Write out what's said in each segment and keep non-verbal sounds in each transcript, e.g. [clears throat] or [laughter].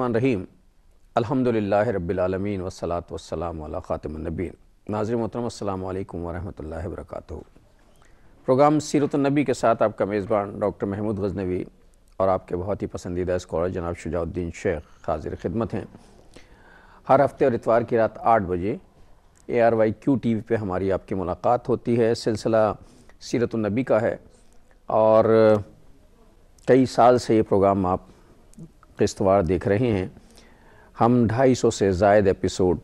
रहीम अलहमदिल्ला रबालमीन वसलात वसलाम ख़ातमनबीन नाजर मोहतरम अल्लाम वरहमल वर्क प्रोग्राम सीरतनबी के साथ आपका मेज़बान डॉक्टर महमूद गजनवी और आपके बहुत ही पसंदीदा स्कॉलर जनाब शुजाउद्दीन शेख हाजिर खिदमत हैं हर हफ्ते और इतवार की रात आठ बजे A R Y Q T V पर हमारी आपकी मुलाकात होती है सिलसिला सीरतनबी का है और कई साल से ये प्रोग्राम आप किस्तवार देख रहे हैं हम 250 से जायद एपिसोड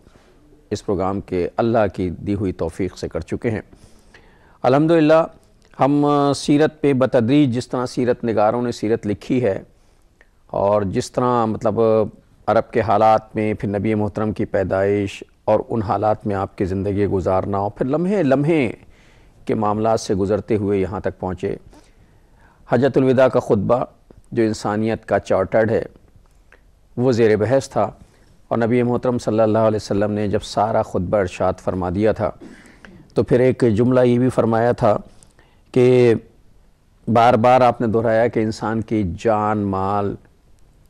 इस प्रोग्राम के अल्लाह की दी हुई तोफ़ी से कर चुके हैं अल्हम्दुलिल्लाह हम सीरत पे बतदरीज जिस तरह सीरत नगारों ने सीरत लिखी है और जिस तरह मतलब अरब के हालात में फिर नबी मोहतरम की पैदाइश और उन हालात में आपकी ज़िंदगी गुजारना और फिर लम्हे लम्हे के मामला से गुज़रते हुए यहाँ तक पहुँचे हजरतलविदा का खुतबा जो इंसानियत का चार्टर्ड है वो ज़ेर बहस था और नबी मोहतरम सल्लल्लाहु वसम ने जब सारा खुद इरशाद फरमा दिया था तो फिर एक जुमला ये भी फरमाया था कि बार बार आपने दोहराया कि इंसान की जान माल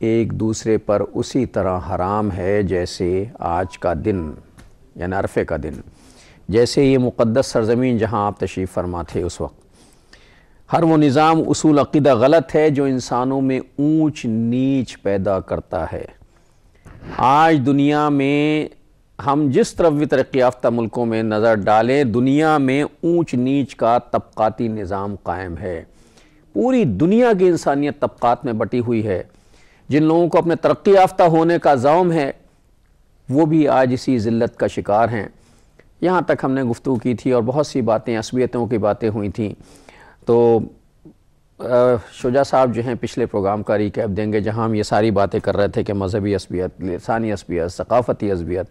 एक दूसरे पर उसी तरह हराम है जैसे आज का दिन यानी अरफे का दिन जैसे ये मुक़दस सरजमीन जहाँ आप तशरीफ़ फरमा थे उस वक्त हर वो निज़ाम उसूल अक़ीदा गलत है जो इंसानों में ऊंच नीच पैदा करता है आज दुनिया में हम जिस तरफ भी तरक्की याफ्ता मुल्कों में नज़र डालें दुनिया में ऊंच नीच का तबक़ाती निज़ाम कायम है पूरी दुनिया की इंसानियत तबक़ात में बटी हुई है जिन लोगों को अपने तरक्की याफ्ता होने का ज़ौम है वो भी आज इसी जिल्लत का शिकार हैं यहाँ तक हमने गुफ्तु की थी और बहुत सी बातें असबियतों की बातें हुई थी तो शुजा साहब जो हैं पिछले प्रोग्राम का रिकैप देंगे जहां हम ये सारी बातें कर रहे थे कि मजहबी असबियत लसानी असबियत सकाफ़ती असबियत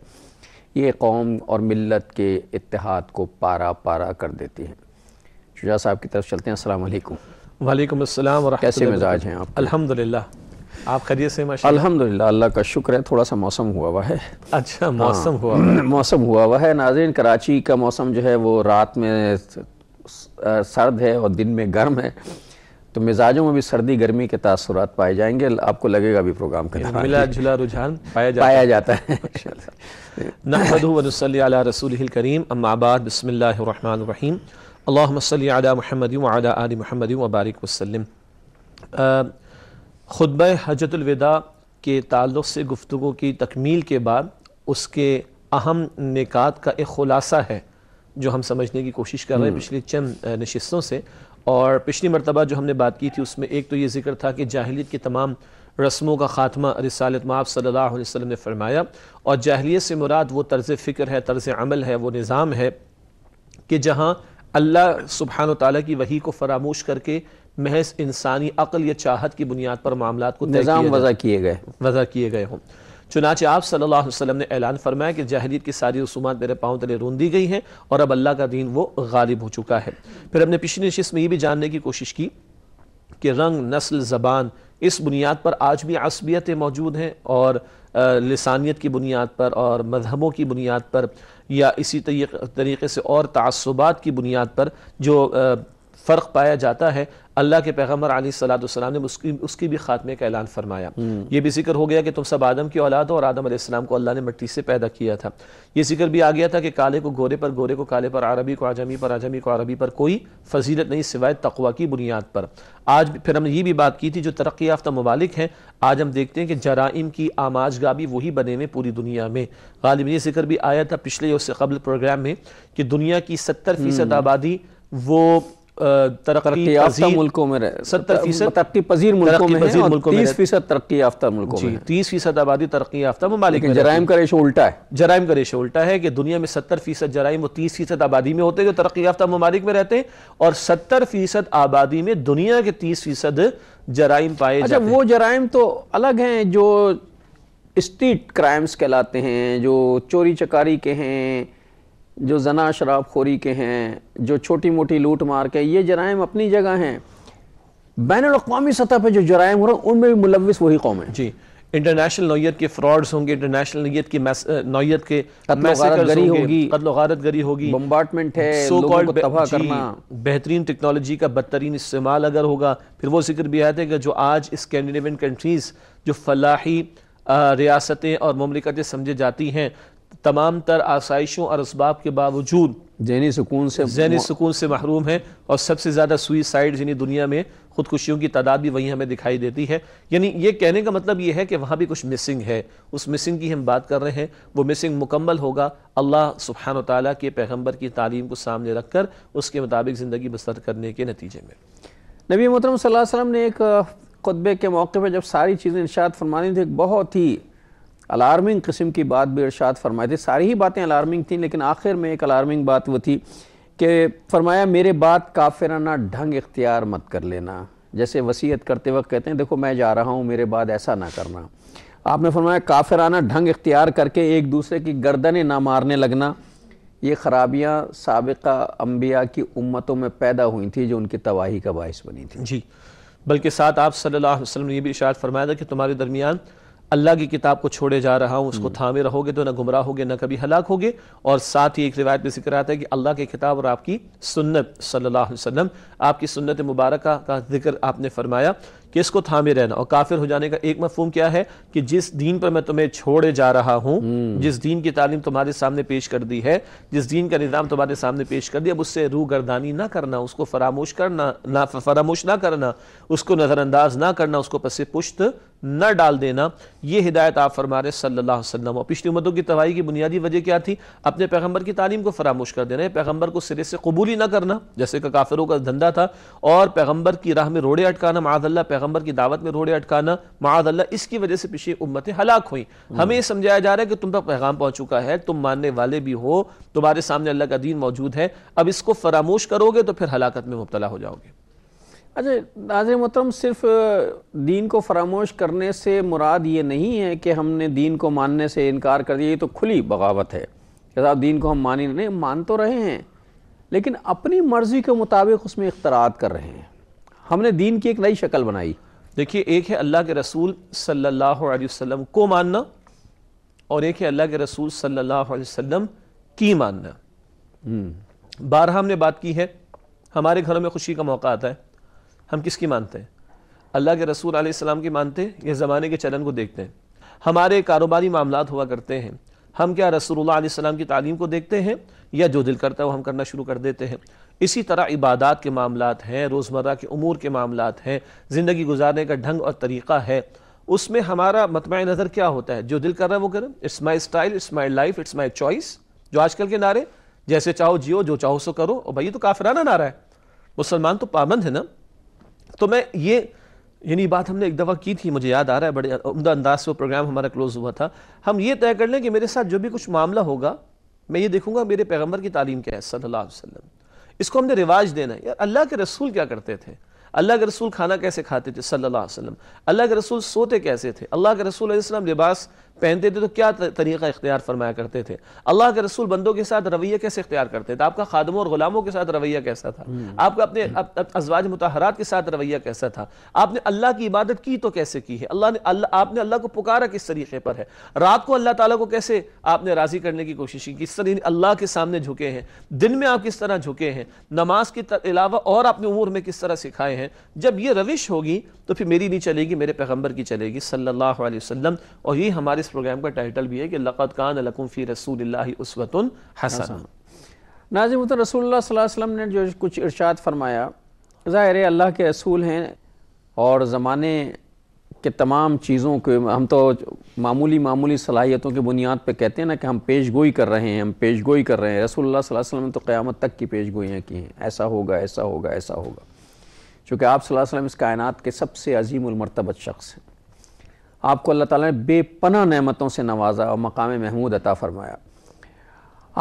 ये कौम और मिलत के इतिहाद को पारा पारा कर देती है शुजा साहब की तरफ चलते हैं असलकुम वालेकुम अस्सलाम कैसे मिजाज हैं आप अल्हम्दुलिल्लाह आप खैरियत से अल्हम्दुलिल्लाह अल्लाह का शुक्र है थोड़ा सा मौसम हुआ हुआ है अच्छा मौसम हाँ। हुआ हुआ [clears throat] मौसम हुआ हुआ है नाजरन कराची का मौसम जो है वो रात में सर्द है और दिन में गर्म है तो मिजाजों में भी सर्दी गर्मी के तासरात पाए जाएंगे आपको लगेगा भी प्रोग्राम का मिला जुला रुझान पाया जाता पाया जाता है [laughs] नहमद रसूल करीम अम्माबाद बसमीम अल्लाम महमद आल महमद वबारक वसलम ख़ुतब हजरतलविदा के ताल्लुक से गुफ्तु की तकमील के बाद उसके अहम निकात का एक ख़ुलासा है जो हम समझने की कोशिश कर रहे हैं हम्म। पिछली चंद नशस्तों से और पिछली मरतबा जो हमने बात की थी उसमें एक तो ये जिक्र था कि जाहलीत की तमाम रस्मों का ख़ात्मा रसालत माप सल्ला वसम ने फरमाया और जाहलीत से मुराद वो तर्ज़ फ़िक्र है तर्ज़ अमल है वो निज़ाम है कि जहाँ अल्लाह सुबहान ताली की वही को फरामोश करके महज इंसानी अक़ल या चाहत की बुनियाद पर मामला को निज़ाम वज़ा किए गए वज़ा किए गए हों चुनाचे आप सल्ला अलैहि ने ऐलान फरमाया कि जहरीत की सारी रसूमा मेरे पाँव तले रोन दी गई हैं और अब अल्लाह का दीन वो गालिब हो चुका है फिर हमने पिछली नशिस्त में ये भी जानने की कोशिश की कि रंग नस्ल ज़बान इस बुनियाद पर आज भी असबियतें मौजूद हैं और लसानियत की बुनियाद पर और मजहबों की बुनियाद पर या इसी तरीक़े से और तसबात की बुनियाद पर जो फ़र्क पाया जाता है अल्लाह के पैगम्बर अली सलाम ने उसकी उसकी भी खात्मे का ऐलान फरमाया हम्म। ये भी जिक्र हो गया कि तुम सब आदम की औलाद हो और आदम आदम को अल्लाह ने मिट्टी से पैदा किया था ये जिक्र भी आ गया था कि काले को गोरे पर गोरे को काले पर अरबी को आजमी पर आजमी को अरबी पर कोई फजीलत नहीं सिवाय तकवा की बुनियाद पर आज फिर हमने ये भी बात की थी जो तरक्की याफ्ता ममालिक हैं आज हम देखते हैं कि जराइम की आमाजगा भी वही बने हुए पूरी दुनिया में गालिब ये जिक्र भी आया था पिछले उससे कबल प्रोग्राम में कि दुनिया की सत्तर फ़ीसद हम्म। आबादी वो तरक्की मुल्कों में सत्तर फीसद तरक्की पजीर मुल्कों में तीस फीसद तरक्की याफ्ता मुल्कों में तीस फीसद आबादी तरक्की याफ्ता ममालिक जराइम का रेशो उल्टा है जराइम का रेशो उल्टा है कि दुनिया में सत्तर फीसद जराइम वो तीस फीसद आबादी में होते हैं जो तरक्की याफ्ता ममालिक में रहते हैं और सत्तर फीसद आबादी में दुनिया के तीस फीसद जराइम पाए अच्छा, वो जराइम तो अलग हैं जो स्ट्रीट क्राइम्स कहलाते हैं जो चोरी चकारी के हैं जो जना शराब खोरी के हैं जो छोटी मोटी लूट मार के ये जराइम अपनी जगह हैं बैन अवी सतह पर जो जराइम हो रहे हैं उनमें भी मुलविस वही कौम है जी इंटरनेशनल नोयत के फ्रॉड्स होंगे इंटरनेशनल नोयत की नोयत के होगी होगी बम्बार्टमेंट है सो कॉल्ड तबाह करना बेहतरीन टेक्नोलॉजी का बदतरीन इस्तेमाल अगर होगा फिर वो जिक्र भी आया था कि जो आज स्कैंडिनेवियन कंट्रीज़ जो फलाही रियासतें और ममलिकतें समझे जाती हैं तमाम तर आसाइशों और इसबाब के बावजूद जहनी सुकून से जहनी सुकून से महरूम है और सबसे ज़्यादा सुइसाइड जिन्हें दुनिया में ख़ुदकुशियों की तादाद भी वहीं हमें दिखाई देती है यानी ये कहने का मतलब ये है कि वहाँ भी कुछ मिसिंग है उस मिसिंग की हम बात कर रहे हैं वो मिसिंग मुकम्मल होगा अल्लाह सुबहान ताली के पैगम्बर की तालीम को सामने रख कर उसके मुताबिक ज़िंदगी बसर करने के नतीजे में नबी मोहतरम वसल्लम ने एक खुतबे के मौके पर जब सारी चीज़ें इर्शाद फरमानी थी एक बहुत ही अलार्मिंग किस्म की बात भी इर्शाद फरमाए थे सारी ही बातें अलार्मिंग थी लेकिन आखिर में एक अलार्मिंग बात वो थी कि फरमाया मेरे बात काफिराना ढंग इख्तियार मत कर लेना जैसे वसीयत करते वक्त कहते हैं देखो मैं जा रहा हूँ मेरे बाद ऐसा ना करना आपने फरमाया काफिराना ढंग इख्तियार करके एक दूसरे की गर्दनें ना मारने लगना ये खराबियाँ सबका अम्बिया की उम्मतों में पैदा हुई थी जो उनकी तबाही का बायस बनी थी जी बल्कि साथ आप सल्लल्लाहु अलैहि वसल्लम ने यह भी इशार फरमाया था कि तुम्हारे दरमियान अल्लाह की किताब को छोड़े जा रहा हूँ उसको हम्म। थामे रहोगे तो ना गुमराह होगे ना कभी हलाक होगे और साथ ही एक रिवायत में जिक्र आता है कि अल्लाह की किताब और आपकी सुन्नत सल्लल्लाहु अलैहि वसल्लम आपकी सुन्नत मुबारक का जिक्र आपने फरमाया कि इसको थामे रहना और काफिर हो जाने का एक मफहम क्या है कि जिस दीन पर मैं तुम्हें छोड़े जा रहा हूँ हम्म। जिस दीन की तालीम तुम्हारे सामने पेश कर दी है जिस दीन का निज़ाम तुम्हारे सामने पेश कर दिया अब उससे रू गर्दानी ना करना उसको फरामोश करना ना फरामोश ना करना उसको नज़रअंदाज ना करना उसको पसे पुश्त न डाल देना ये हिदायत आप फरमा रहे सल्ला वसम और पिछली उम्मतों की तबाही की बुनियादी वजह क्या थी अपने पैगम्बर की तालीम को फरामोश कर देना पैगम्बर को सिरे से कबूल ही ना करना जैसे का काफिरों का धंधा था और पैगम्बर की राह में रोड़े अटकाना मादल्ला पैगम्बर की दावत में रोड़े अटकाना मादल्ला इसकी वजह से पिछली उम्मतें हलाक हुई हमें यह समझाया जा रहा है कि तुम तक पैगाम पहुँच चुका है तुम मानने वाले भी हो तुम्हारे सामने अल्लाह का दीन मौजूद है अब इसको फरामोश करोगे तो फिर हलाकत में मुबतला हो जाओगे अच्छा नाजर मोहतरम सिर्फ दीन को फरामोश करने से मुराद ये नहीं है कि हमने दीन को मानने से इनकार कर दिया ये तो खुली बगावत है कि दीन को हम मान ही नहीं मान तो रहे हैं लेकिन अपनी मर्ज़ी के मुताबिक उसमें इख्तरात कर रहे हैं हमने दीन की एक नई शक्ल बनाई देखिए एक है अल्लाह के रसूल सल्लल्लाहु अलैहि वसल्लम को मानना और एक है अल्लाह के रसूल सल्लल्लाहु अलैहि वसल्लम की मानना हम्म। बारह हमने बात की है हमारे घरों में खुशी का मौका आता है हम किसकी मानते हैं अल्लाह के रसूल आसमाम की मानते हैं या ज़माने के चलन को देखते हैं हमारे कारोबारी मामला हुआ करते हैं हम क्या रसूलुल्लाह की तालीम को देखते हैं या जो दिल करता है वो हम करना शुरू कर देते हैं इसी तरह इबादत के मामला हैं रोज़मर्रा के अमूर के मामला हैं ज़िंदगी गुजारने का ढंग और तरीक़ा है उसमें हमारा मतम नज़र क्या होता है जो दिल कर रहा है वो करें it's my style it's my life it's my choice जो आजकल के नारे जैसे चाहो जियो जो चाहो सो करो और भाई तो काफराना नारा है मुसलमान तो पाबंद है ना तो मैं ये यानी बात हमने एक दफ़ा की थी मुझे याद आ रहा है बड़े उमदा अंदाज से वो प्रोग्राम हमारा क्लोज़ हुआ था हम ये तय कर लें कि मेरे साथ जो भी कुछ मामला होगा मैं ये देखूंगा मेरे पैगम्बर की तालीम क्या है सल्ला वसलम इसको हमने रिवाज देना है यार अल्लाह के रसूल क्या करते थे अल्लाह के रसूल खाना कैसे खाते थे सल्ला वसलम अल्लाह के रसूल सोते कैसे थे अल्लाह के रसूल लिबास पहनते थे तो क्या तरीका इख्तियार फरमाया करते थे अल्लाह के रसूल बंदों के साथ रवैया कैसे इख्तियार करते थे आपका खादमों और गुलामों के साथ रवैया कैसा था हम्म। आपका अपने अजवाज मुतहरात के साथ रवैया कैसा था आपने अल्लाह की इबादत की तो कैसे की है अल्लाह ने आपने अल्लाह को पुकारा किस तरीके पर है रात को अल्लाह ताला को कैसे आपने राज़ी करने की कोशिश की किस तरह अल्लाह के सामने झुके हैं दिन में आप किस तरह झुके हैं नमाज के अलावा और अपने उमूर में किस तरह सिखाए हैं जब ये रविश होगी तो फिर मेरी नहीं चलेगी मेरे पैगम्बर की चलेगी सल्ला वसम और यही हमारे प्रोग्राम का टाइटल भी है कि लक़त कान लकुम रसूल उसवत हसन नाजिम रसूल वसम ने जो कुछ इर्शाद फरमाया ज़ाहिर अल्लाह के रसूल हैं और ज़माने के तमाम चीज़ों के हम तो मामूली मामूली सलाहियतों की बुनियाद पर कहते हैं ना कि हम पेश गोई कर रहे हैं हम पेश गोई कर रहे हैं रसोल्ला वसलम ने तो क़्यामत तक की पेश गोइयाँ की हैं ऐसा होगा ऐसा होगा ऐसा होगा चूँकि आप वसम इस कायनात के सबसे अजीम अजीमरतबत शख्स हैं आपको अल्लाह ताला ने बेपना नेमतों से नवाजा और मकाम महमूद अता फ़रमाया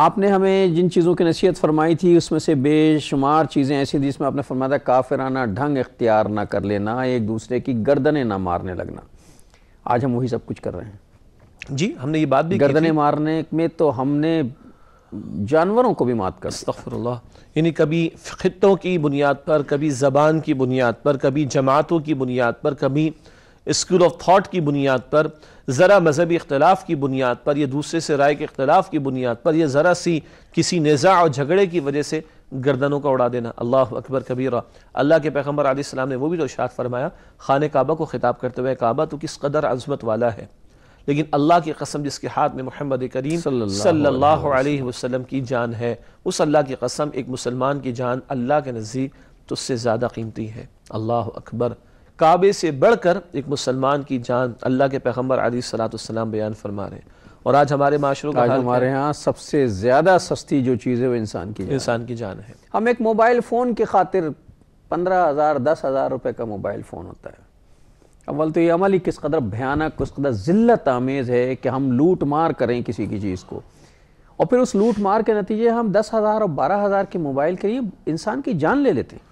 आपने हमें जिन चीज़ों की नसीहत फरमाई थी उसमें से बेशुमार चीज़ें ऐसी थी जिसमें आपने फरमाया था काफिराना ढंग इख्तियार ना कर लेना एक दूसरे की गर्दनें ना मारने लगना आज हम वही सब कुछ कर रहे हैं जी हमने ये बात भी गर्दनें मारने में तो हमने जानवरों को भी मात कर अस्तफरल्ला यानी कभी खत्ों की बुनियाद पर कभी ज़बान की बुनियाद पर कभी जमातों की बुनियाद पर कभी स्कूल ऑफ थाट की बुनियाद पर ज़रा मजहबी इख्तलाफ की बुनियाद पर या दूसरे से राय के अख्तलाफ की बुनियाद पर या ज़रा सी किसी नज़ा और झगड़े की वजह से गर्दनों का उड़ा देना अल्लाह अकबर कबीरा अल्लाह के पैगम्बर आसमाम ने वो भी तो इशात फरमाया खान काबा को ख़िताब करते हुए काबा तो किस कदर अजमत वाला है लेकिन अल्लाह की कसम जिसके हाथ में मोहम्मद करीम सल्लल्लाहु अलैहि वसल्लम की जान है उस अल्लाह की कसम एक मुसलमान की जान अल्लाह के नज़दीक तो उससे ज़्यादा कीमती है अल्लाह अकबर काबे से बढ़कर एक मुसलमान की जान अल्लाह के पैगम्बर आदि सलाम बयान फरमा रहे हैं और आज हमारे माशरों का हमारे यहाँ सबसे ज़्यादा सस्ती जो चीज़ है वो इंसान की इंसान की जान है हम एक मोबाइल फ़ोन की खातिर पंद्रह हज़ार दस हज़ार रुपये का मोबाइल फ़ोन होता है अव्वल तो ये अमल ही किस कदर भयानक किस कदर ज़िल्लत आमेज़ है कि हम लूट मार करें किसी की चीज़ को और फिर उस लूट मार के नतीजे हम दस हज़ार और बारह हज़ार के मोबाइल के लिए इंसान की जान ले लेते हैं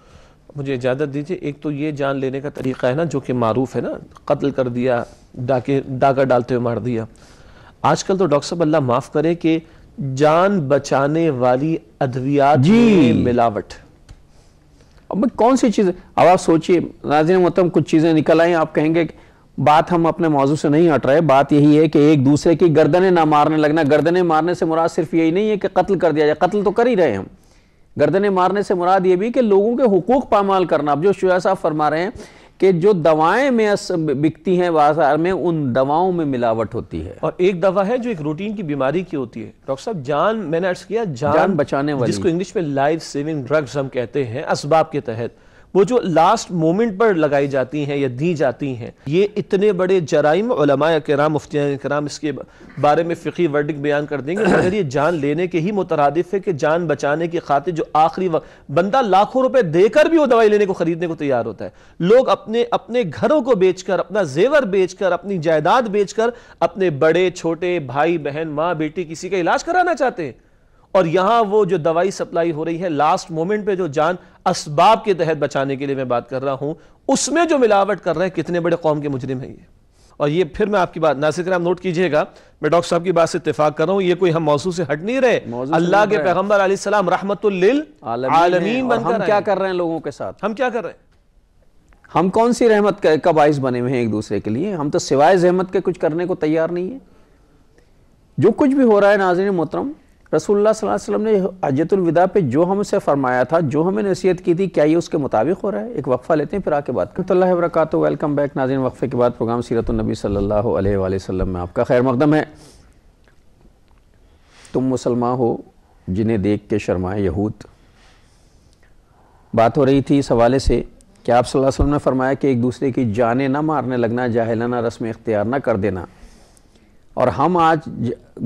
मुझे इजाज़त दीजिए एक तो ये जान लेने का तरीक़ा है ना जो कि मारूफ है ना कत्ल कर दिया डाके डाका डालते हुए मार दिया आजकल तो डॉक्टर साहब अल्लाह माफ़ करे कि जान बचाने वाली अद्वियात जी मिलावट अब कौन सी चीज़ अब आप सोचिए नाजिन मतम कुछ चीज़ें निकल आई आप कहेंगे बात हम अपने मौजू से नहीं हट रहे बात यही है कि एक दूसरे की गर्दने ना मारने लगना गर्दने मारने से मुराद सिर्फ यही नहीं है कि कत्ल कर दिया जाए कत्ल तो कर ही रहे हम गर्दने मारने से मुराद ये भी कि लोगों के हकूक पामाल करना अब जो शुजा साहब फरमा रहे हैं कि जो दवाएं में बिकती हैं बाजार में उन दवाओं में मिलावट होती है और एक दवा है जो एक रूटीन की बीमारी की होती है डॉक्टर साहब जान मैंने अर्ज किया जान, जान बचाने वाली जिसको इंग्लिश में लाइफ सेविंग ड्रग्स हम कहते हैं इसबाब के तहत वो जो लास्ट मोमेंट पर लगाई जाती हैं या दी जाती हैं ये इतने बड़े जराइम कराम मुफ्तिया कराम इसके बारे में फ़िकी वर्डिक बयान कर देंगे तो अगर ये जान लेने के ही मुतरदफ़ है कि जान बचाने की खातिर जो आखिरी वक्त बंदा लाखों रुपए देकर भी वो दवाई लेने को ख़रीदने को तैयार होता है लोग अपने अपने घरों को बेचकर अपना जेवर बेचकर अपनी जायदाद बेचकर अपने बड़े छोटे भाई बहन माँ बेटी किसी का इलाज कराना चाहते हैं और यहां वो जो दवाई सप्लाई हो रही है लास्ट मोमेंट पे जो जान असबाब के तहत बचाने के लिए मैं बात कर रहा हूं उसमें जो मिलावट कर रहे हैं कितने बड़े कौम के मुजरिम है ये और ये फिर मैं आपकी बात नासिर कराम नोट कीजिएगा मैं डॉक्टर साहब की बात से इतफाक कर रहा हूँ ये कोई हम मौसू से हट नहीं रहे अल्लाह के पैगम्बर सलाम रहमतुल्लिल आलमीन बनकर क्या कर रहे हैं लोगों के साथ हम क्या कर रहे हैं हम कौन सी रहमत का बाइस बने हुए हैं एक दूसरे के लिए हम तो सिवाय जहमत के कुछ करने को तैयार नहीं है जो कुछ भी हो रहा है नाजरन मोहतरम रसूलुल्लाह सल्लल्लाहु अलैहि वसल्लम ने हजतुलविदा पे जो हमसे फरमाया था जो हमें नसीहत की थी क्या ये उसके मुताबिक हो रहा है एक वक्फ़ा लेते हैं फिर आके बात करते वरकत वेलकम बैक नाजिन वक्फ़े के बाद प्रोग्राम सीरतनबी सल्ला वसम में आपका खैर मकदम है तुम मुसलमान हो जिन्हें देख के शर्माए यहूद बात हो रही थी इस हवाले से कि आप सल्लल्लाहु अलैहि वसल्लम ने फरमाया कि एक दूसरे की जाने ना मारने लगना जाहिलाना रस्म इख्तियार ना कर देना और हम आज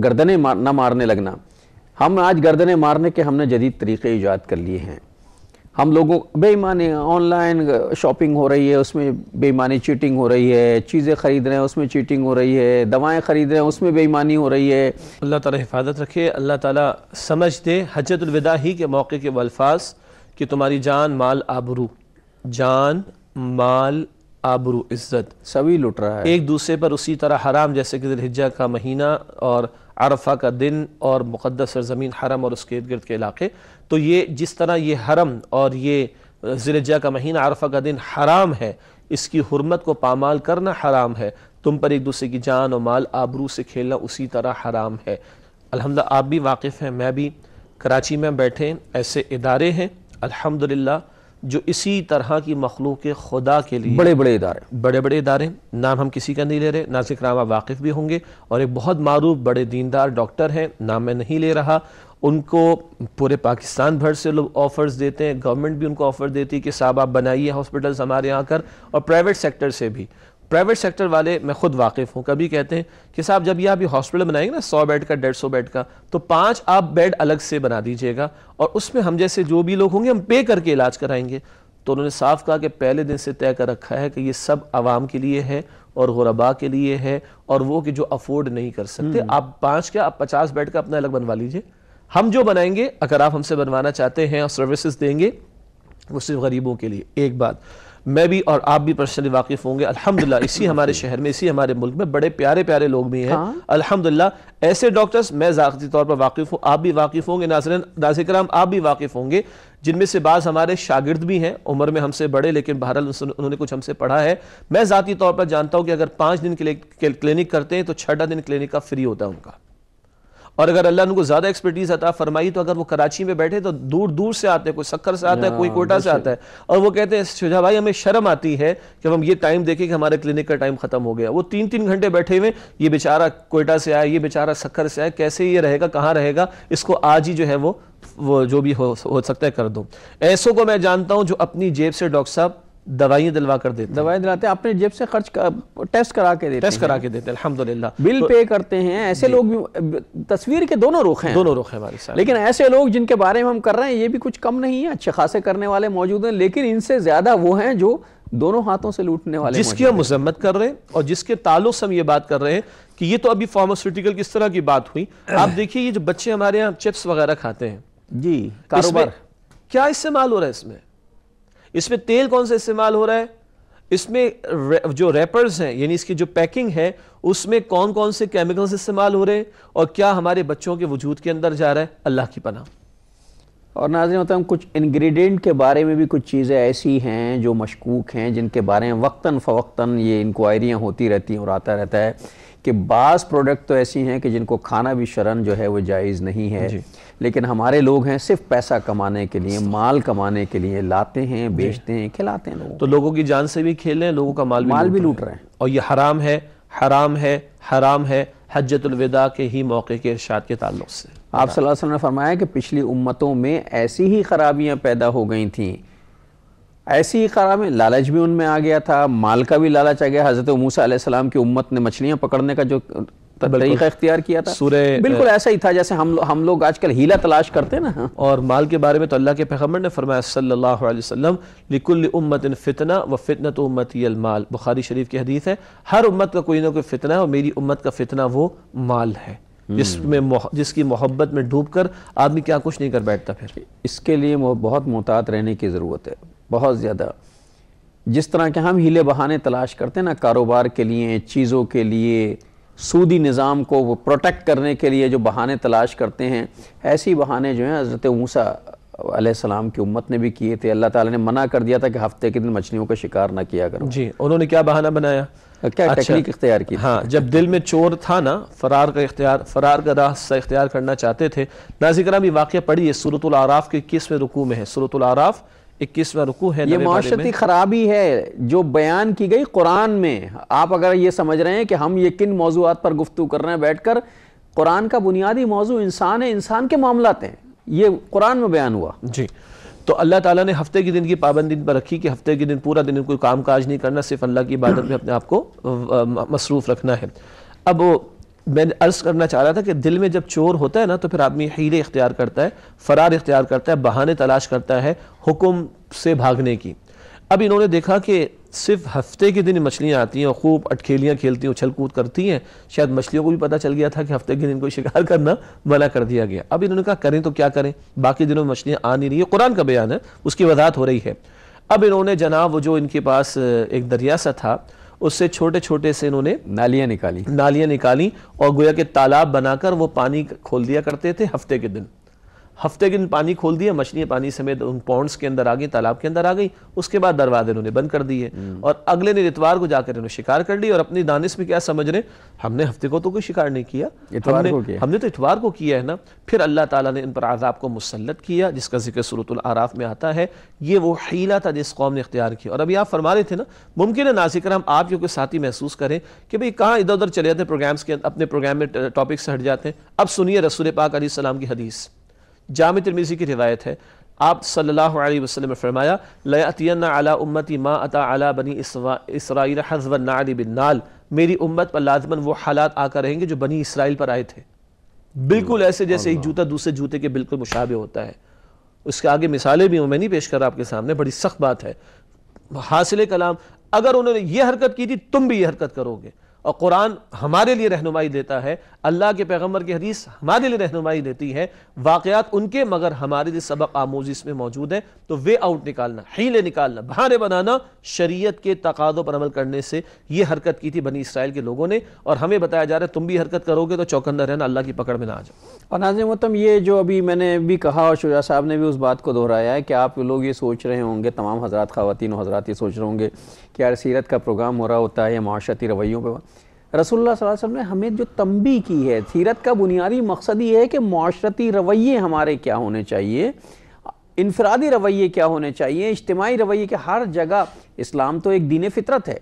गर्दने मार, ना मारने लगना हम आज गर्दने मारने के हमने जदीद तरीक़े ईजाद कर लिए हैं हम लोगों बेईमानी ऑनलाइन शॉपिंग हो रही है उसमें बेईमानी चीटिंग हो रही है चीज़ें ख़रीद रहे हैं उसमें चीटिंग हो रही है दवाएं ख़रीद रहे हैं उसमें बेईमानी हो रही है अल्लाह ताला हिफाजत रखे अल्लाह ताला समझ दे हजतुलविदा ही के मौके के अल्फाज कि तुम्हारी जान माल आबरू जान माल आबरू इज़्ज़त सभी लुट रहा है एक दूसरे पर उसी तरह हराम जैसे कि दिलहिजा का महीना और अरफा का दिन और मुक़दस सरजमीन हरम और उसके इर्द गिर्द के इलाके तो ये जिस तरह ये हरम और ये जिलजा का महीना अरफा का दिन हराम है इसकी हरमत को पामाल करना हराम है तुम पर एक दूसरे की जान और माल आबरू से खेलना उसी तरह हराम है अलहमदिल्ला आप भी वाकिफ़ हैं मैं भी कराची में बैठे ऐसे इदारे हैं अलहमदिल्ला जो इसी तरह की मखलूक खुदा के लिए बड़े बड़े इदारे बड़े बड़े इदारे नाम हम किसी का नहीं ले रहे नाजिक रामा वाकिफ़ भी होंगे और एक बहुत मारूफ़ बड़े दीनदार डॉक्टर हैं नाम मैं नहीं ले रहा उनको पूरे पाकिस्तान भर से लोग ऑफ़र्स देते हैं गवर्नमेंट भी उनको ऑफ़र देती है कि साहब आप बनाइए हॉस्पिटल्स हमारे यहाँ कर और प्राइवेट सेक्टर से भी प्राइवेट सेक्टर वाले मैं खुद वाकिफ़ हूँ कभी कहते हैं कि साहब जब ये अभी हॉस्पिटल बनाएंगे ना सौ बेड का डेढ़ सौ बेड का तो पांच आप बेड अलग से बना दीजिएगा और उसमें हम जैसे जो भी लोग होंगे हम पे करके इलाज कराएंगे तो उन्होंने साफ कहा कि पहले दिन से तय कर रखा है कि ये सब आवाम के लिए है और गुरबा के लिए है और वो कि जो अफोर्ड नहीं कर सकते हम्म। आप पांच क्या आप पचास बेड का अपना अलग बनवा लीजिए हम जो बनाएंगे अगर आप हमसे बनवाना चाहते हैं और सर्विसेज देंगे वो सिर्फ गरीबों के लिए एक बात मैं भी और आप भी पर्सनली वाकिफ होंगे अल्हम्दुलिल्लाह [coughs] इसी हमारे शहर में इसी हमारे मुल्क में बड़े प्यारे प्यारे लोग भी हैं हाँ। अल्हम्दुलिल्लाह ऐसे डॉक्टर्स मैं ज़ाती तौर पर वाकिफ हूँ आप भी वाकिफ होंगे नाजर नाजिक कराम आप भी वाकिफ होंगे जिनमें से बाज़ हमारे शागिर्द भी हैं उम्र में हमसे बड़े लेकिन बहरहाल उन्होंने कुछ हमसे पढ़ा है मैं ज़ाती तौर पर जानता हूँ कि अगर पाँच दिन के लिए क्लिनिक करते हैं तो छठा दिन क्लिनिक का फ्री होता है उनका और अगर अल्लाह उनको ज़्यादा एक्सपर्टीज अता फरमाई तो अगर वो कराची में बैठे तो दूर दूर से आते हैं कोई सक्कर से आता है कोई हाँ, कोटा से आता है और वो कहते हैं शुजा भाई हमें शर्म आती है कि हम ये टाइम देखें कि हमारे क्लिनिक का टाइम ख़त्म हो गया वो तीन तीन घंटे बैठे हुए ये बेचारा कोयटा से आया ये बेचारा सक्कर से आया कैसे ये रहेगा कहाँ रहेगा इसको आज ही जो है वो वो जो भी हो, हो सकता है कर दो ऐसों को मैं जानता हूँ जो अपनी जेब से डॉक्टर साहब दवाइयाँ दिलवा कर देते दवाइयाँ दिलाते हैं अपने जेब से खर्च कर, टेस्ट करा के देते टेस्ट करा के देते हैं अल्हम्दुलिल्लाह बिल तो, पे करते हैं ऐसे लोग भी तस्वीर के दोनों रुख हैं दोनों रुख है हमारे साथ लेकिन ऐसे लोग जिनके बारे में हम कर रहे हैं ये भी कुछ कम नहीं है अच्छे खासे करने वाले मौजूद हैं लेकिन इनसे ज़्यादा वो हैं जो दोनों हाथों से लूटने वाले जिसकी हम मजम्मत कर रहे हैं और जिसके ताल्लुक से हम ये बात कर रहे हैं कि ये तो अभी फार्मास्यूटिकल किस तरह की बात हुई [clears throat] आप देखिए ये जो बच्चे हमारे यहाँ चिप्स वगैरह खाते हैं जी कारोबार क्या इस्तेमाल हो रहा है इसमें इसमें तेल कौन सा इस्तेमाल हो रहा है इसमें जो रैपर्स हैं यानी इसकी जो पैकिंग है उसमें कौन कौन से केमिकल्स इस्तेमाल हो रहे हैं और क्या हमारे बच्चों के वजूद के अंदर जा रहा है अल्लाह की पना और नाजिन होता हम कुछ इंग्रेडिएंट के बारे में भी कुछ चीज़ें ऐसी हैं जो मशकूक हैं जिनके बारे में वक्ता फ़वक्ता ये इंक्वायरियाँ होती रहती हैं और आता रहता है कि बास प्रोडक्ट तो ऐसी हैं कि जिनको खाना भी शरण जो है वो जायज़ नहीं है लेकिन हमारे लोग हैं सिर्फ पैसा कमाने के लिए माल कमाने के लिए लाते हैं बेचते हैं खिलाते हैं लोगों तो लोगों की जान से भी खेल रहे हैं लोगों का माल माल भी लूट रहे हैं और ये हराम है हराम है हराम है हजतुलविदा के ही मौके के इर्शाद के ताल्लुक से आप सल्लल्लाहु अलैहि वसल्लम ने फरमाया कि पिछली उम्मतों में ऐसी ही खराबियां पैदा हो गई थीं ऐसी ही खराब लालच भी उनमें आ गया था माल का भी लालच आ गया हज़रत मूसा की उम्मत ने मछलियाँ पकड़ने का जो तरीका इख्तियार किया था सूर्य बिल्कुल ऐसा ही था जैसे हम हम लोग आजकल हीला तलाश करते ना हाँ। और माल के बारे में तो अल्लाह के पैगम्बर ने फरमाया सल्लल्लाहु अलैहि वसल्लम लिकुल उम्मत फितना व फितनत उम्मती माल बुखारी शरीफ की हदीस है हर उम्मत का कोई ना कोई फितना है और मेरी उम्मत का फितना वो माल है हम्म। जिसमें जिसकी मोहब्बत में डूब कर आदमी क्या कुछ नहीं कर बैठता फिर इसके लिए बहुत मोहतात रहने की ज़रूरत है बहुत ज़्यादा जिस तरह के हम हीले बहाने तलाश करते हैं ना कारोबार के लिए चीज़ों के लिए सूदी निज़ाम को वो प्रोटेक्ट करने के लिए जो बहाने तलाश करते हैं ऐसी बहाने जो हैं हज़रत ऊसा सलाम की उम्मत ने भी किए थे अल्लाह ताला ने मना कर दिया था कि हफ्ते के दिन मछलियों का शिकार ना किया करो जी उन्होंने क्या बहाना बनाया क्या अच्छा, तकनीक इख्तियार की हाँ जब दिल में चोर था ना फरार का इख्तियार फरार का रास्ता इख्तियार करना चाहते थे नाजिक्राम ये वाक़ पढ़ी है सूरत आराफ़ के में रुकू में है सूरत आराफ़ इक्कीसवा रुकू है ये माशती खराबी है जो बयान की गई कुरान में आप अगर ये समझ रहे हैं कि हम ये किन मौजूद पर गुफ्तु कर रहे हैं बैठ कर कुरान का बुनियादी मौजू इंसान है इंसान के मामला हैं ये कुरान में बयान हुआ जी तो अल्लाह ताला ने हफ्ते के दिन की पाबंदी पर रखी कि हफ्ते के दिन पूरा दिन कोई काम काज नहीं करना सिर्फ अल्लाह की इबादत में अपने आप को मसरूफ़ रखना है अब मैं अर्ज करना चाह रहा था कि दिल में जब चोर होता है ना तो फिर आदमी हीले इख्तियार करता है फरार इख्तियार करता है बहाने तलाश करता है हुक्म से भागने की अब इन्होंने देखा कि सिर्फ हफ्ते के दिन मछलियाँ आती हैं और खूब अटखेलियाँ खेलती हैं उछल कूद करती हैं शायद मछलियों को भी पता चल गया था कि हफ्ते के दिन कोई शिकार करना मना कर दिया गया अब इन्होंने कहा करें तो क्या करें बाकी दिनों में मछलियाँ आ नहीं रही है कुरान का बयान है उसकी वजाहत हो रही है अब इन्होंने जनाब वो जो इनके पास एक दरिया सा था उससे छोटे छोटे से इन्होंने नालियां निकाली नालियां निकाली और गोया के तालाब बनाकर वो पानी खोल दिया करते थे हफ्ते के दिन हफ्ते के दिन पानी खोल दिया मछलियाँ पानी समेत उन पॉन्ड्स के अंदर आ गई तालाब के अंदर आ गई उसके बाद दरवाजे उन्होंने बंद कर दिए हम्म। और अगले दिन इतवार को जाकर उन्होंने शिकार कर लिया और अपनी दानिश में क्या समझ रहे हमने हफ्ते को तो कोई शिकार नहीं किया हमने किया। हमने तो इतवार को किया है ना फिर अल्लाह ताला ने इन पर आज़ाब को मुसलत किया जिसका जिक्र सूरतुल आराफ में आता है ये वो हीला था जिस कौम ने इख्तियार किया और अभी आप फरमा रहे थे ना मुमकिन है नाजिक्र हम आप जो कोई साथी महसूस करें कि भाई कहाँ इधर उधर चले जाते हैं प्रोग्राम्स के अं-, अपने प्रोग्राम में टॉपिक से हट जाते हैं अब सुनिए रसूल पाक अली सलाम की हदीस जाम तिरमिज़ी की रिवायत है आप सल्लल्लाहु अलैहि वसल्लम ने फरमाया लयातियन अला उम्मती मा अता अला बनी इसराइल हजब नाली बिन नाल मेरी उम्मत पर लाजमन वो हालात आकर रहेंगे जो बनी इसराइल पर आए थे बिल्कुल ऐसे जैसे एक जूता दूसरे जूते के बिल्कुल मुशाबे होता है उसके आगे मिसालें भी हूँ मैं नहीं पेश कर रहा आपके सामने बड़ी सख्त बात है हासिल कलाम अगर उन्होंने ये हरकत की थी तुम भी ये हरकत करोगे और कुरान हमारे लिए रहनुमाई देता है अल्लाह के पैगम्बर की हदीस हमारे लिए रहनुमाई देती है वाक़ात उनके मगर हमारे लिए सबक आमोज इसमें मौजूद है तो वे आउट निकालना हीले निकालना बहाने बनाना शरीयत के तकादों पर अमल करने से ये हरकत की थी बनी इसराइल के लोगों ने और हमें बताया जा रहा है तुम भी हरकत करोगे तो चौकंदर रहना अल्लाह की पकड़ में ना आ जाओ और नाजिम मतम ये जो अभी मैंने भी कहा और शुजा साहब ने भी उस बात को दोहराया है कि आप लोग ये सोच रहे होंगे तमाम हजरात खातिन हजरात ये सोच रहे होंगे कि यार सीरत का प्रोग्राम हो रहा होता है या माशती रवैयों पर रसोल्ला वसल्लम ने हमें जो तंबी की है सीरत का बुनियादी मकसद ये है कि माशरती रवैये हमारे क्या होने चाहिए इनफरादी रवैये क्या होने चाहिए इज्तमाही रवैये के हर जगह इस्लाम तो एक दीन फितरत है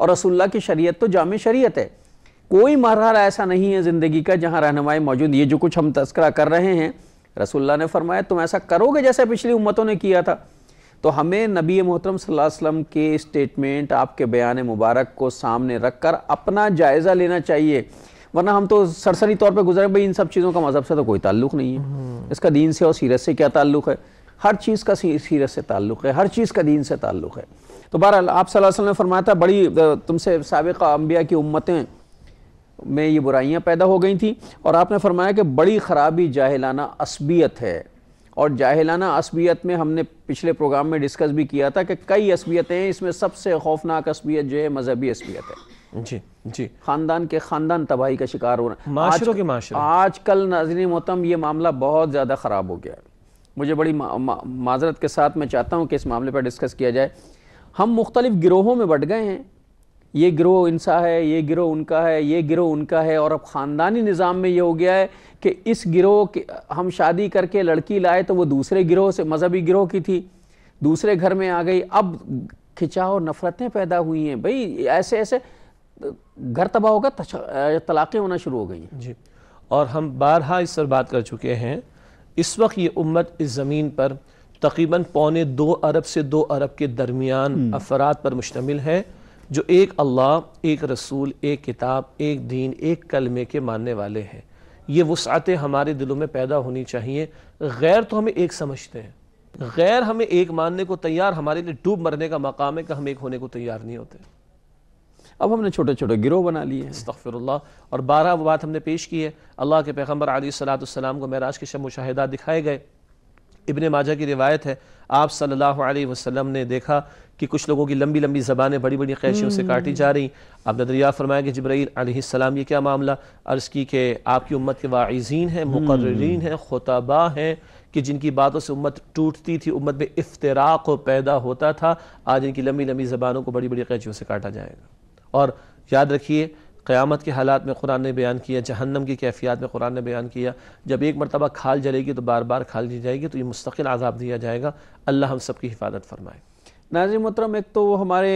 और रसुल्ला की शरीत तो जाम शरीत है कोई मरहल ऐसा नहीं है ज़िंदगी का जहाँ रहनमाई मौजूद ये जो कुछ हम तस्करा कर रहे हैं रसुल्ला ने फरमाया तुम ऐसा करोगे जैसे पिछली उम्मतों ने किया था तो हमें नबी मोहतरम वसल्लम के स्टेटमेंट आपके बयान मुबारक को सामने रख कर अपना जायज़ा लेना चाहिए वरना हम तो सरसरी तौर पर गुजरे भाई इन सब चीज़ों का मज़हब से तो कोई ताल्लुक नहीं है हम्म। इसका दीन से और सीरत से क्या ताल्लुक है हर चीज़ का सीरत से ताल्लुक़ है हर चीज़ का दीन से ताल्लुक़ है तो बहरहाल आप सल्लल्लाहु अलैहि वसल्लम ने फरमाया था बड़ी तुमसे सबक अम्बिया की उम्मतें में ये बुराइयाँ पैदा हो गई थी और आपने फरमाया कि बड़ी ख़राबी जाहलाना असबियत है और जाहिलाना असबियत में हमने पिछले प्रोग्राम में डिस्कस भी किया था कि कई असबियतें हैं इसमें सबसे खौफनाक असबियत जो है मजहबी असबियत है जी जी खानदान के खानदान तबाही का शिकार हो रहा है आज, आज कल नाजरीन मोहतम ये मामला बहुत ज़्यादा ख़राब हो गया है मुझे बड़ी मा, माजरत के साथ मैं चाहता हूँ कि इस मामले पर डिस्कस किया जाए हम मुख्तलिफ गिरोहों में बट गए हैं ये गिरोह इनसा है ये गिरोह उनका है ये गिरोह उनका है और अब ख़ानदानी निज़ाम में ये हो गया है कि इस गिरोह के हम शादी करके लड़की लाए तो वो दूसरे गिरोह से मजहबी गिरोह की थी दूसरे घर में आ गई अब खिंचाव नफ़रतें पैदा हुई हैं भाई ऐसे ऐसे घर तबाह होगा तलाक़ें होना शुरू हो गई हैं जी और हम बारहा इस पर बात कर चुके हैं इस वक्त ये उम्मत इस ज़मीन पर तकरीबन पौने दो अरब से दो अरब के दरमियान हम्म। अफराद पर मुश्तमिल है जो एक अल्लाह एक रसूल एक किताब एक दीन एक कलमे के मानने वाले हैं ये वसातें हमारे दिलों में पैदा होनी चाहिए गैर तो हमें एक समझते हैं गैर हमें एक मानने को तैयार हमारे लिए डूब मरने का मकाम है कि हम एक होने को तैयार नहीं होते अब हमने छोटे छोटे गिरोह बना लिए हैं और बारह बात हमने पेश की है अल्लाह के पैगम्बर सलाम को महराज के शब मुशाहिदा दिखाए गए इबन माजा की रिवायत है आप सल्लल्लाहु अलैहि वसल्लम ने देखा कि कुछ लोगों की लंबी लंबी ज़बानें बड़ी बड़ी कैशियों से हम्म। काटी जा रही आप नदरिया फरमाया कि जब्राईल ये क्या मामला अर्ज़ की कि आपकी उम्मत के वाइजीन हैं हम्म। मुकर्रीन हैं खुतबा हैं कि जिनकी बातों से उम्मत टूटती थी उम्मत में इफ्तराक पैदा होता था आज इनकी लंबी लंबी ज़बानों को बड़ी बड़ी कैचियों से काटा जाएगा और याद रखिए क़्यामत के हालात में कुरान ने बयान किया जहन्नम की कैफियत में कुरान ने बयान किया जब एक मरतबा खाल जलेगी तो बार बार खाल दी जाएगी तो ये मुस्तकिल आज़ाब दिया जाएगा अल्लाह हम सब की हिफाजत फरमाए नाजिम मोहतरम एक तो वो हमारे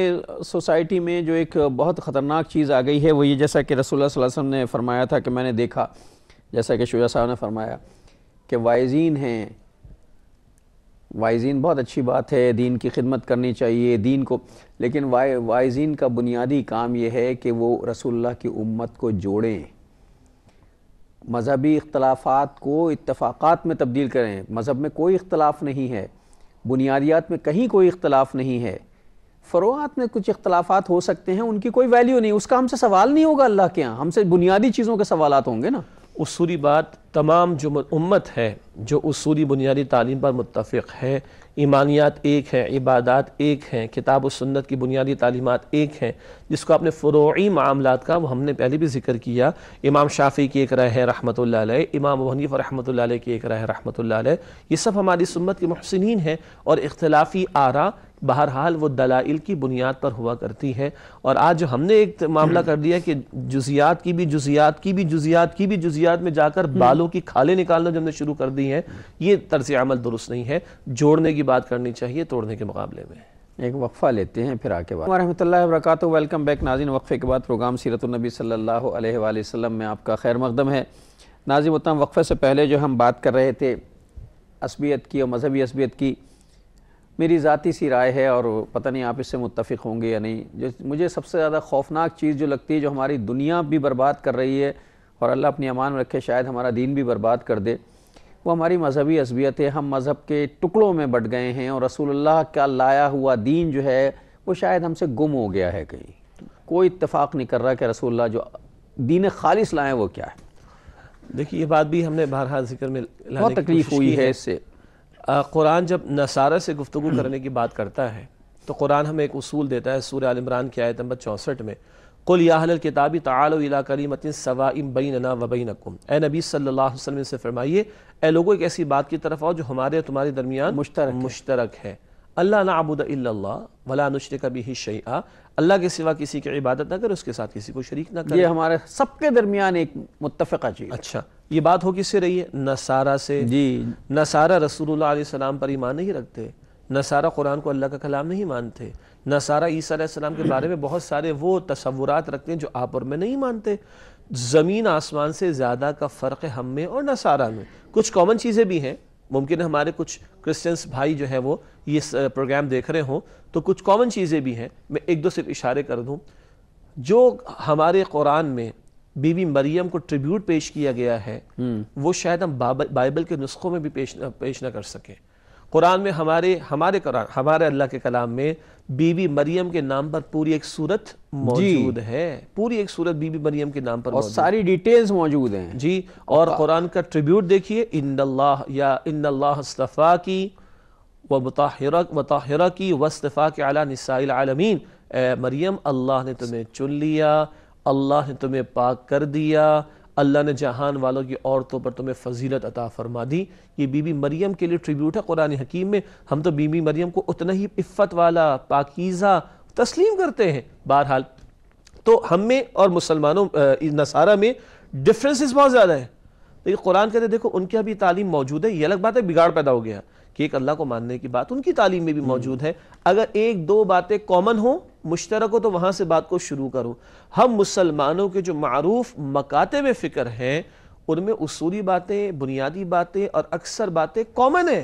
सोसाइटी में जो एक बहुत ख़तरनाक चीज़ आ गई है वो ये जैसा कि रसोल्ला वसम ने फरमाया था कि मैंने देखा जैसा कि शुजा साहब ने फरमाया कि वाइजीन हैं वाइजीन बहुत अच्छी बात है दीन की खिदमत करनी चाहिए दीन को लेकिन वाई वाइजीन का बुनियादी काम यह है कि वो रसुल्ला की उम्मत को जोड़ें मजहबी इख्तलाफात को इतफाक़ात में तब्दील करें मज़हब में कोई इख्तलाफ नहीं है बुनियादियात में कहीं कोई इख्तलाफ नहीं है फ़रोहत में कुछ इख्तलाफात हो सकते हैं उनकी कोई वैल्यू नहीं उसका हमसे सवाल नहीं होगा अल्लाह के यहाँ हमसे बुनियादी चीज़ों के सवाल होंगे ना उसूली बात तमाम जो उम्मत है जो उसूली बुनियादी तालीम पर मुतफ़ है ईमानियात एक हैं इबादत एक हैं किताब व सुन्नत की बुनियादी तालीमत एक हैं जिसको आपने फ़रोई मामला का वो हमने पहले भी जिक्र किया इमाम शाफ़ी की एक राय है रहमत इमाम वनीफ़ रहमत की एक राय है रहमत ये सब हमारी सुन्नत के महसिन हैं और इख्तलाफ़ी आरा बहरहाल वो दलाइल की बुनियाद पर हुआ करती है और आज हमने एक मामला कर दिया कि जुजियात की भी जुजियात की भी जुजियात की भी जुजियात में जाकर हम्म। बालों की खाले निकालना जो हमने शुरू कर दी है ये तर्ज अमल दुरुस्त नहीं है जोड़ने की बात करनी चाहिए तोड़ने के मुकाबले में एक वक्फ़ा लेते हैं फिर आके बाद वरम वरक वेलकम बैक नाजिन वक्फ़े के बाद प्रोग्राम सीरतनबी सल्ला वसम में आपका खैर मकदम है नाजिम उत्तम वक्फ़े से पहले जो हम बात कर रहे थे असबियत की और मजहबी असबियत की मेरी ज़ाती सी राय है और पता नहीं आप इससे मुतफ़ होंगे या नहीं जो मुझे सबसे ज़्यादा खौफनाक चीज़ जो लगती है जो हमारी दुनिया भी बर्बाद कर रही है और अल्लाह अपनी अमान में रखे शायद हमारा दीन भी बर्बाद कर दे वो हमारी मजहबी असबियत है हम मज़हब के टुकड़ों में बट गए हैं और रसूलुल्लाह का लाया हुआ दीन जो है वो शायद हमसे गुम हो गया है कहीं कोई इतफ़ाक़ नहीं कर रहा कि रसूलुल्लाह जो दीन खालिश लाएँ वो क्या है देखिए ये बात भी हमने बहरहाल जिक्र में बहुत तकलीफ़ हुई है इससे कुरान जब नसारा से गुफ्तु हम्म। करने की बात करता है तो कुरान हमें एक असूल देता है सूर्य आलमरान की आयत नंबर चौंसठ में कुल याहल किताबी ताला करीमतिन सवाइम बैनना वबैनकुम ए नबी सल्लल्लाहु अलैहि वसल्लम से फरमाइए ए लोगों एक ऐसी बात की तरफ आओ जो हमारे तुम्हारे दरमियान मुश्तरक मुश्तरक है अल्लाह अल्लाह वला नुशर कभी ही शैया अल्लाह के सिवा किसी की इबादत ना करे उसके साथ किसी को शरीक ना करे ये हमारे सबके दरमियान एक मुतफ़ा चीज़ अच्छा ये बात हो किससे रही है नसारा से जी नसारा रसूलुल्लाह पर ईमान नहीं रखते नसारा कुरान को अल्लाह का कलाम नहीं मानते नसारा ईसा सलाम के बारे में बहुत सारे वो तस्वुरात रखते हैं जो आप और मैं नहीं मानते ज़मीन आसमान से ज़्यादा का फ़र्क है हम में और नसारा में कुछ कॉमन चीज़ें भी हैं मुमकिन है हमारे कुछ क्रिश्चियंस भाई जो हैं वो ये प्रोग्राम देख रहे हों तो कुछ कॉमन चीज़ें भी हैं मैं एक दो सिर्फ इशारे कर दूँ जो हमारे कुरान में बीवी मरियम को ट्रिब्यूट पेश किया गया है हम्म। वो शायद हम बाइबल के नुस्खों में भी पेश पेश ना कर सकें कुरान में हमारे हमारे कुरान हमारे अल्लाह के कलाम में बीबी मरियम के नाम पर पूरी एक सूरत मौजूद है पूरी एक सूरत बीबी मरियम के नाम पर और सारी डिटेल्स मौजूद हैं जी और कुरान का ट्रिब्यूट देखिए अल्लाह या इनफा की व की वस्तफ़ा के अला मरियम अल्लाह ने तुम्हें चुन लिया अल्लाह ने तुम्हें पाक कर दिया अल्लाह ने जहान वालों की औरतों पर तुम्हें फजीलत अता फरमा दी ये बीबी मरियम के लिए ट्रिब्यूट है कुरान हकीम में हम तो बीबी मरियम को उतना ही इफ़त वाला पाकिज़ा तस्लीम करते हैं बहरहाल तो हम में और मुसलमानों नसारा में डिफ्रेंसिस बहुत ज़्यादा है लेकिन कुरान कहते देखो उनकी अभी तालीम मौजूद है ये अलग बात है बिगाड़ पैदा हो गया कि एक अल्लाह को मानने की बात उनकी तालीम में भी हम्म। मौजूद है अगर एक दो बातें कॉमन हों मुश्तरक हो तो वहाँ से बात को शुरू करो हम मुसलमानों के जो मरूफ मकाते में फ़िक्र हैं उनमें उसूली बातें बुनियादी बातें और अक्सर बातें कॉमन है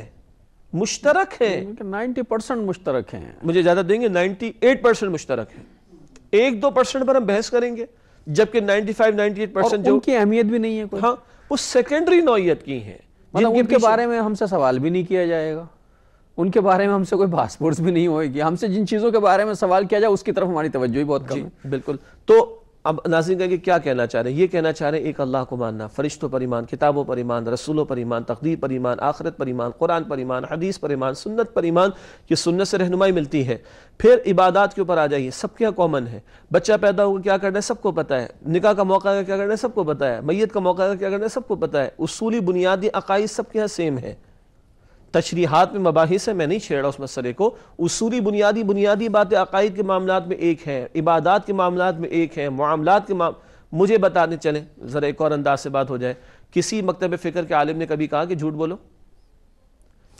मुश्तरक है नाइन्टी तो परसेंट मुश्तरक हैं मुझे ज़्यादा देंगे नाइन्टी एट परसेंट मुश्तरक है एक दो परसेंट पर हम बहस करेंगे जबकि ninety five ninety eight percent जो की अहमियत भी नहीं है कोई हाँ वो सेकेंडरी नौीयत की है मतलब उनके बारे में हमसे सवाल भी नहीं किया जाएगा उनके बारे में हमसे कोई पासपोर्ट भी नहीं होएगी हमसे जिन चीज़ों के बारे में सवाल किया जाए उसकी तरफ हमारी तवज्जो ही बहुत कम है बिल्कुल तो अब नाजिन का क्या कहना चाह रहे हैं ये कहना चाह रहे हैं एक अल्लाह को मानना फरिश्तों पर ईमान किताबों पर ईमान रसूलों पर ईमान तकदीर पर ईमान आखरत पर ईमान कुरान पर ईमान हदीस पर ईमान सुन्नत पर ईमान ये सुन्नत से रहनुमाई मिलती है फिर इबादत के ऊपर आ जाइए सबके यहाँ कॉमन है बच्चा पैदा होगा क्या करना है सबको पता है निका का मौका क्या करना है सबको पता है मैत का मौका क्या करना है सबको पता है उसूली बुनियादी अकाइद सबके यहाँ सेम है तशरीहत में मबाहिस है मैं नहीं छेड़ रहा उस मसले को उसूली बुनियादी बुनियादी बातें अकायद के मामला में एक हैं इबादत के मामला में एक हैं मामला के माम मुझे बताने चलें ज़रा एक और अंदाज से बात हो जाए किसी मकतब फ़िक्र के आलिम ने कभी कहा कि झूठ बोलो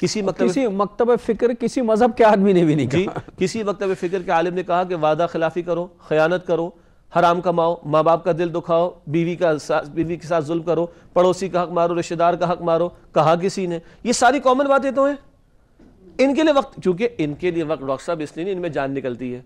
किसी मकतब किसी मकतब फ़िक्र किसी मज़हब के आदमी ने भी नहीं कहा किसी मकतब फ़िक्र के आलिम ने कहा कि वादा खिलाफी करो ख़यानत करो हराम कमाओ माँ बाप का दिल दुखाओ बीवी का बीवी के साथ जुल्म करो पड़ोसी का हक मारो रिश्तेदार का हक मारो कहा किसी ने ये सारी कॉमन बातें तो हैं इनके लिए वक्त चूंकि इनके लिए वक्त डॉक्टर साहब इसलिए नहीं इनमें जान निकलती है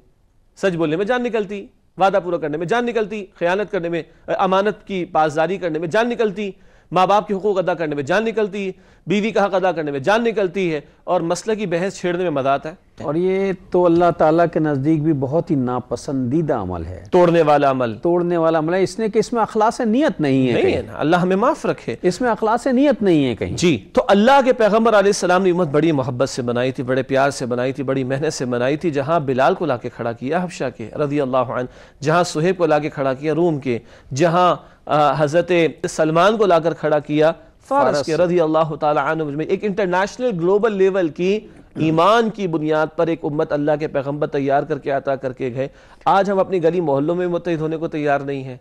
सच बोलने में जान निकलती वादा पूरा करने में जान निकलती खयानत करने में अमानत की पासदारी करने में जान निकलती माँ बाप के हकूक अदा करने में जान निकलती बीवी का हक अदा करने में जान निकलती है और मसले की बहस छेड़ने में मजा आता है और ये तो अल्लाह ताला के नज़दीक भी बहुत ही नापसंदीदा अमल है तोड़ने वाला अमल तोड़ने वाला अमल है इसने कि इसमें अखलास नीयत नहीं है नहीं है ना अल्लाह हमें माफ़ रखे इसमें अखलास नीयत नहीं है कहीं जी तो अल्लाह के पैगम्बर आसमाम ने उम्मत बड़ी मोहब्बत से बनाई थी बड़े प्यार से बनाई थी बड़ी मेहनत से बनाई थी जहाँ बिलाल को ला के खड़ा किया हफ्शा के रजी अल्लाह जहाँ सुहेब को ला के खड़ा किया रूम के जहाँ हज़रत सलमान को लाकर खड़ा किया फारस के रजी अल्लाह तुझमें एक इंटरनेशनल ग्लोबल लेवल की ईमान की बुनियाद पर एक उम्मत अल्लाह के पैगम्बर तैयार करके आता करके गए आज हम अपनी गली मोहल्लों में मुतहद होने को तैयार नहीं है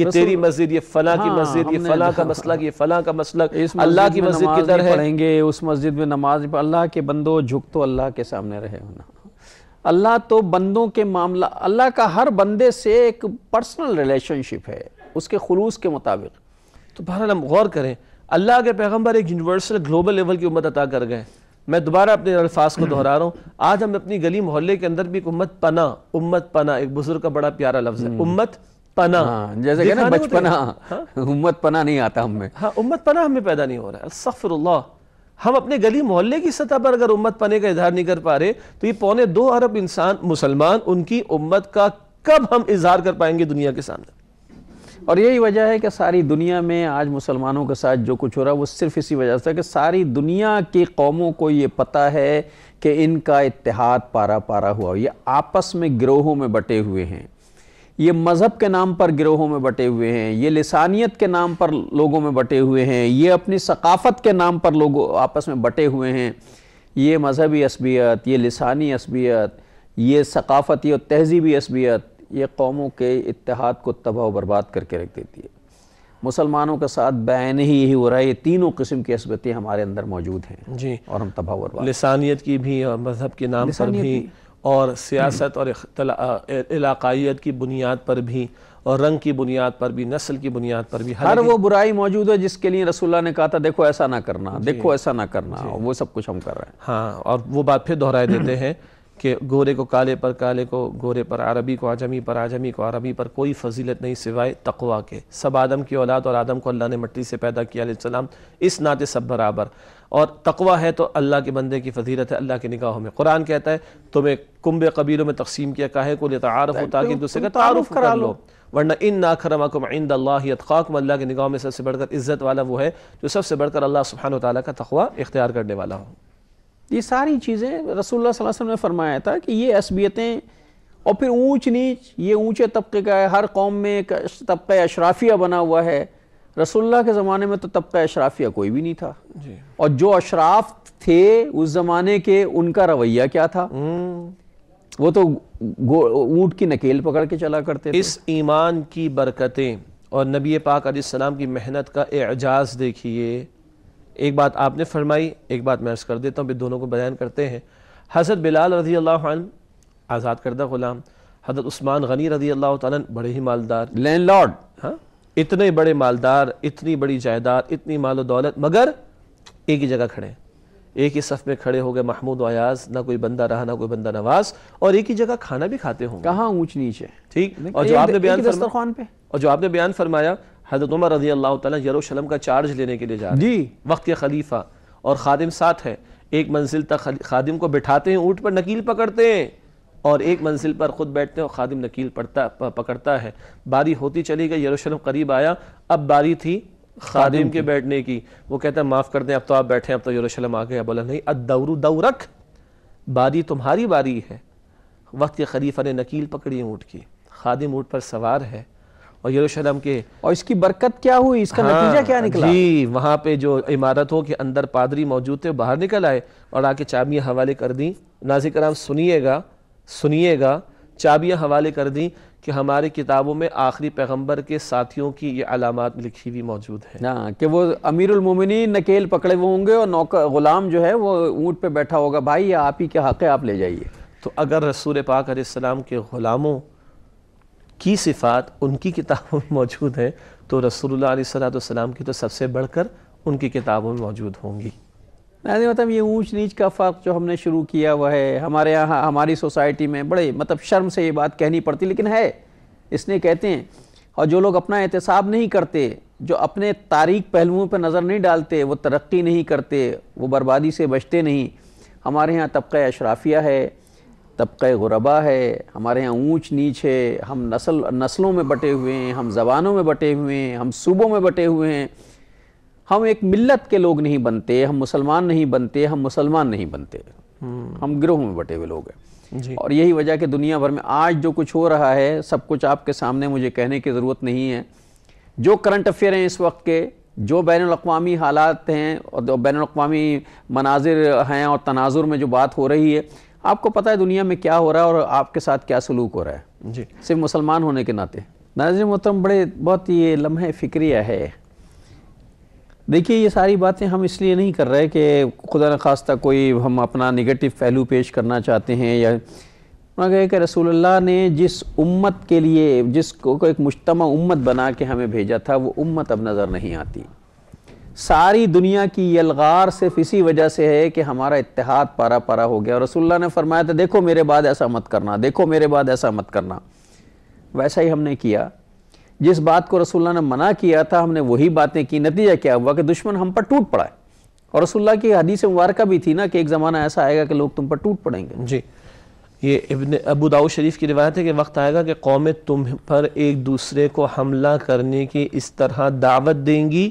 ये तेरी मस्जिद ये फला हाँ, की मस्जिद ये फला [laughs] का मसलक ये फला का मसलक अल्लाह की मस्जिद किधर है पढ़ेंगे उस मस्जिद में नमाज अल्लाह के बंदो झुक तो अल्लाह के सामने रहे होना अल्लाह तो बंदों के मामला अल्लाह का हर बंदे से एक पर्सनल रिलेशनशिप है उसके खलूस के मुताबिक तो बहरहाल हम गौर करें अल्लाह के पैगम्बर एक यूनिवर्सल ग्लोबल लेवल की उम्मत अता कर गए मैं दोबारा अपने अल्फाज को दोहरा रहा हूँ आज हम अपनी गली मोहल्ले के अंदर भी एक उम्मत पना उम्मत पना एक बुजुर्ग का बड़ा प्यारा लफ्ज है हम्म। उम्मत पना हाँ, जैसे कहना बचपना हाँ, हाँ? उम्मत पना नहीं आता हमें हाँ उम्मत पना हमें पैदा नहीं हो रहा है सफ़र हम अपने गली मोहल्ले की सतह पर अगर उम्मत पने का इजहार नहीं कर पा रहे तो ये पौने दो अरब इंसान मुसलमान उनकी उम्मत का कब हम इजहार कर पाएंगे दुनिया के सामने और यही वजह है कि सारी दुनिया में आज मुसलमानों के साथ जो कुछ हो रहा है वो सिर्फ इसी वजह से कि सारी दुनिया की कौमों को ये पता है कि इनका इतिहाद पारा पारा हुआ ये आपस में ग्रोहों में बटे हुए हैं ये मज़हब के नाम पर ग्रोहों में बटे हुए हैं ये लसानियत के नाम पर लोगों में बटे हुए हैं ये अपनी सकाफ़त के नाम पर लोगों आपस में बटे हुए हैं ये मजहबी असबियत ये लसानी असबियत ये सकाफ़ती और तहज़ीबी असबियत ये कौमों के इतिहाद को तबाह बर्बाद करके रख देती है मुसलमानों के साथ बैन ही यही हो रहा है ये तीनों किस्म की असबतें हमारे अंदर मौजूद हैं जी और हम तबाह बर्बाद लसानियत की भी और मजहब के नाम पर भी, और सियासत और इलाकाइत की बुनियाद पर भी और रंग की बुनियाद पर भी नस्ल की बुनियाद पर भी हर वो बुराई मौजूद है जिसके लिए रसुल्ला ने कहा था देखो ऐसा ना करना देखो ऐसा ना करना वो सब कुछ हम कर रहे हैं हाँ और वो बात फिर दोहराए देते [clears throat] हैं कि गोरे को काले पर काले को गोरे पर अरबी को आजमी पर आजमी को अरबी पर कोई फजीलत नहीं सिवाए तकवा के सब आदम की औलाद और आदम को अल्लाह ने मट्टी से पैदा किया सलाम इस नाते सब बराबर और तकवा है तो अल्लाह के बंदे की फजीलत है अल्लाह की निगाहों में कुरान कहता है तुम्हें कुंभ कबीरों में तकसीम किया काहे को लेता आरफ हो ताकि एक दूसरे का तारुफ करा लो वरना इन ना खरमकुम इंद अल्लाह अतकाकुम अल्लाह की निगाह में सबसे बढ़कर इज़्ज़त वाला वो है जो सबसे बढ़कर अल्लाह सुबहान तला का तखवा इख्तियार करने वाला हो ये सारी चीज़ें रसोल्ला वसम ने फरमाया था कि ये असबियतें और फिर ऊंच नीच ये ऊंचे तबके का है हर कौम में एक तबका अशराफिया बना हुआ है रसुल्ला के ज़माने में तो तबका अशराफिया कोई भी नहीं था और जो अशराफ थे उस ज़माने के उनका रवैया क्या था हम्म। वो तो ऊँट की नकेल पकड़ के चला करते इस ईमान की बरकतें और नबी पाक सलाम की मेहनत का एजाज देखिए एक बात आपने फरमाई एक बात मैं अर्ज़ कर देता हूँ भी दोनों को बयान करते हैं हज़रत बिलाल रजी अल्लाह आज़ाद करदा ग़ुलाम हज़रत उस्मान गनी रजी अल्लाह तन बड़े ही मालदार लैंड लॉर्ड हाँ इतने बड़े मालदार इतनी बड़ी जायदाद इतनी मालो दौलत मगर एक ही जगह खड़े एक ही सफ में खड़े हो गए महमूद आयाज ना कोई बंदा रहा ना कोई बंदा नवाज और एक ही जगह खाना भी खाते होंगे कहाँ ऊंच नीचे ठीक और जो आपने बयान फरमाया और जो आपने बयान फरमाया हजरत उमर रजी अल्लाह तरूशलम का चार्ज लेने के लिए जा रहे जी वक्त के खलीफा और खादिम साथ है एक मंजिल तक खादिम को बिठाते हैं ऊँट पर नकील पकड़ते हैं और एक मंजिल पर ख़ुद बैठते हैं और खादिम नकील पड़ता पकड़ता है बारी होती चली गई यरूशलेम करीब आया अब बारी थी खादिम के बैठने की वो कहता है माफ़ कर दें अब तो आप बैठे अब तो यरूशलेम आ गया बोला नहीं अदौर दौरक बारी तुम्हारी बारी है वक्त के खलीफा ने नकील पकड़ी ऊँट की खादिम ऊँट पर सवार है और यरूशलेम के और इसकी बरकत क्या हुई इसका हाँ, नतीजा क्या निकला जी वहाँ पे जो इमारत हो के अंदर पादरी मौजूद थे बाहर निकल आए और आके चाबियाँ हवाले कर दी नाजिक राम सुनिएगा सुनिएगा चाबियाँ हवाले कर दी कि हमारी किताबों में आखिरी पैगंबर के साथियों की ये अलामत लिखी हुई मौजूद है ना हाँ, कि वो अमीरमिन नकेल पकड़े हुए होंगे और नौकर गुलाम जो है वो ऊँट पर बैठा होगा भाई ये आप ही के हक़ है आप ले जाइए तो अगर रसूल पाक के ग़ुलामों की सिफ़ात उनकी किताबों में मौजूद है तो रसोल्ला सलाम की तो सबसे बढ़कर उनकी किताबों में मौजूद होंगी नाजी मतलब ये ऊंच नीच का फ़र्क जो हमने शुरू किया हुआ है हमारे यहाँ हमारी सोसाइटी में बड़े मतलब शर्म से ये बात कहनी पड़ती लेकिन है इसलिए कहते हैं और जो लोग अपना एहतसाब नहीं करते जो अपने तारीख पहलुओं पर नज़र नहीं डालते वो तरक्की नहीं करते वो बर्बादी से बचते नहीं हमारे यहाँ तबका अशराफिया है तबके गुरबा है हमारे यहाँ ऊंच नीच है हम नस्ल नस्लों में बटे हुए हैं हम ज़बानों में बटे हुए हैं हम सूबों में बटे हुए हैं हम एक मिल्लत के लोग नहीं बनते हम मुसलमान नहीं बनते हम मुसलमान नहीं बनते हम्म। हम ग्रोहों में बटे हुए लोग हैं और यही वजह कि दुनिया भर में आज जो कुछ हो रहा है सब कुछ आपके सामने मुझे कहने की ज़रूरत नहीं है जो करंट अफेयर हैं इस वक्त के जो बैन अवी हालात हैं और बैन अवी मनाजिर हैं और तनाजुर में जो बात हो रही है आपको पता है दुनिया में क्या हो रहा है और आपके साथ क्या सलूक हो रहा है जी सिर्फ मुसलमान होने के नाते नाजी मोहतरम बड़े बहुत ये लम्हे फिक्रिया है देखिए ये सारी बातें हम इसलिए नहीं कर रहे कि खुदा न खास्ता कोई हम अपना निगेटिव पहलू पेश करना चाहते हैं या उन्होंने कहे कि रसूलुल्लाह ने जिस उम्मत के लिए जिसको एक मुशतम उम्मत बना के हमें भेजा था वो उम्मत अब नज़र नहीं आती सारी दुनिया की यलगार सिर्फ इसी वजह से है कि हमारा इतिहाद पारा पारा हो गया और रसुल्ला ने फरमाया था देखो मेरे बाद ऐसा मत करना देखो मेरे बाद ऐसा मत करना वैसा ही हमने किया जिस बात को रसुल्ला ने मना किया था हमने वही बातें की नतीजा क्या हुआ कि दुश्मन हम पर टूट पड़ा है और रसुल्ला की हदीस मुबारक भी थी ना कि एक ज़माना ऐसा आएगा कि लोग तुम पर टूट पड़ेंगे जी ये इबन अबू दाऊ शरीफ की रिवायत है कि वक्त आएगा कि कौमें तुम पर एक दूसरे को हमला करने की इस तरह दावत देंगी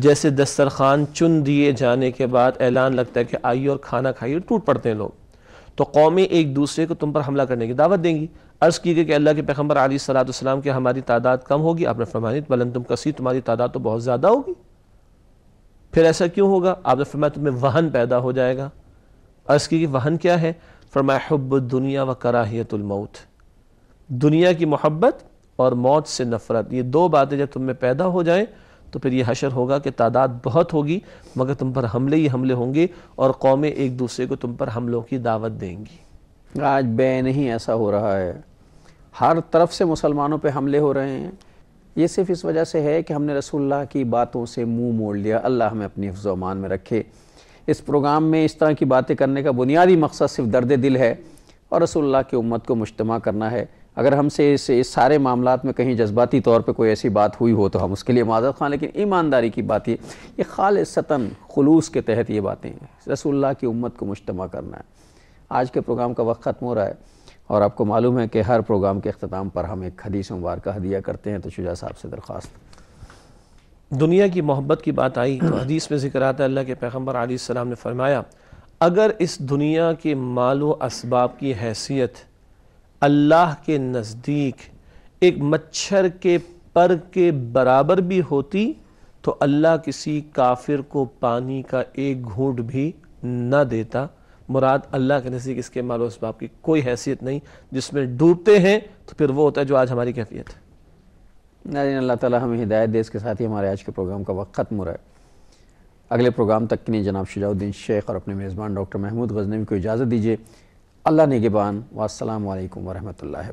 जैसे दस्तरखान चुन दिए जाने के बाद ऐलान लगता है कि आइए और खाना खाइए टूट पड़ते हैं लोग तो कौमें एक दूसरे को तुम पर हमला करने की दावत देंगी अर्ज़ की गई कि अल्लाह के पैगम्बर आली सलाम की हमारी तादाद कम होगी आपने फरमानी बलन तुम कसी तुम्हारी तादाद तो बहुत ज़्यादा होगी फिर ऐसा क्यों होगा आपने फरमाया तुम्हें वहन पैदा हो जाएगा अर्ज़ की गई वहन क्या है फरमाया हब दुनिया व कराहतुलमौत दुनिया की मोहब्बत और मौत से नफ़रत ये दो बातें जब तुम्हें पैदा हो जाए तो फिर यह हशर होगा कि तादाद बहुत होगी मगर तुम पर हमले ही हमले होंगे और कौमें एक दूसरे को तुम पर हमलों की दावत देंगी आज बैन ही ऐसा हो रहा है हर तरफ से मुसलमानों पे हमले हो रहे हैं ये सिर्फ इस वजह से है कि हमने रसोल्ला की बातों से मुंह मोड़ लिया अल्लाह हमें अपनी हफ्जमान में रखे इस प्रोग्राम में इस तरह की बातें करने का बुनियादी मकसद सिर्फ दर्द दिल है और रसोल्ला की उम्मत को मुशतमा करना है अगर हमसे इस, इस सारे मामला में कहीं जज्बाती तौर पर कोई ऐसी बात हुई हो तो हम उसके लिए माजत खां लेकिन ईमानदारी की बात ये ये सतन खलूस के तहत ये बातें रसोल्ला की उम्मत को मुशतम करना है आज के प्रोग्राम का वक्त ख़त्म हो रहा है और आपको मालूम है कि हर प्रोग्राम के अख्ताम पर हम एक हदीस मुबारक हदिया करते हैं तो शुजा साहब से दरख्वास्त दुनिया की मोहब्बत की बात आई तो हदीस में जिक्र आता है अल्लाह के पैगम्बर आसमाम ने फरमाया अगर इस दुनिया के मालो इसबाब की हैसियत अल्लाह के नज़दीक एक मच्छर के पर के बराबर भी होती तो अल्लाह किसी काफिर को पानी का एक घूंट भी न देता मुराद अल्लाह के नज़दीक इसके माल बाप की कोई हैसियत नहीं जिसमें डूबते हैं तो फिर वो होता है जो आज हमारी कैफियत है नाजीन अल्लाह ताला हमें हिदायत दे इसके साथ ही हमारे आज के प्रोग्राम का वक्त ख़त्म हो रहा है अगले प्रोग्राम तक के लिए जनाब शुजाउद्दीन शेख और अपने मेज़बान डॉक्टर महमूद गजनवी को इजाज़त दीजिए अल्लाह निगबान वालकम वरहमल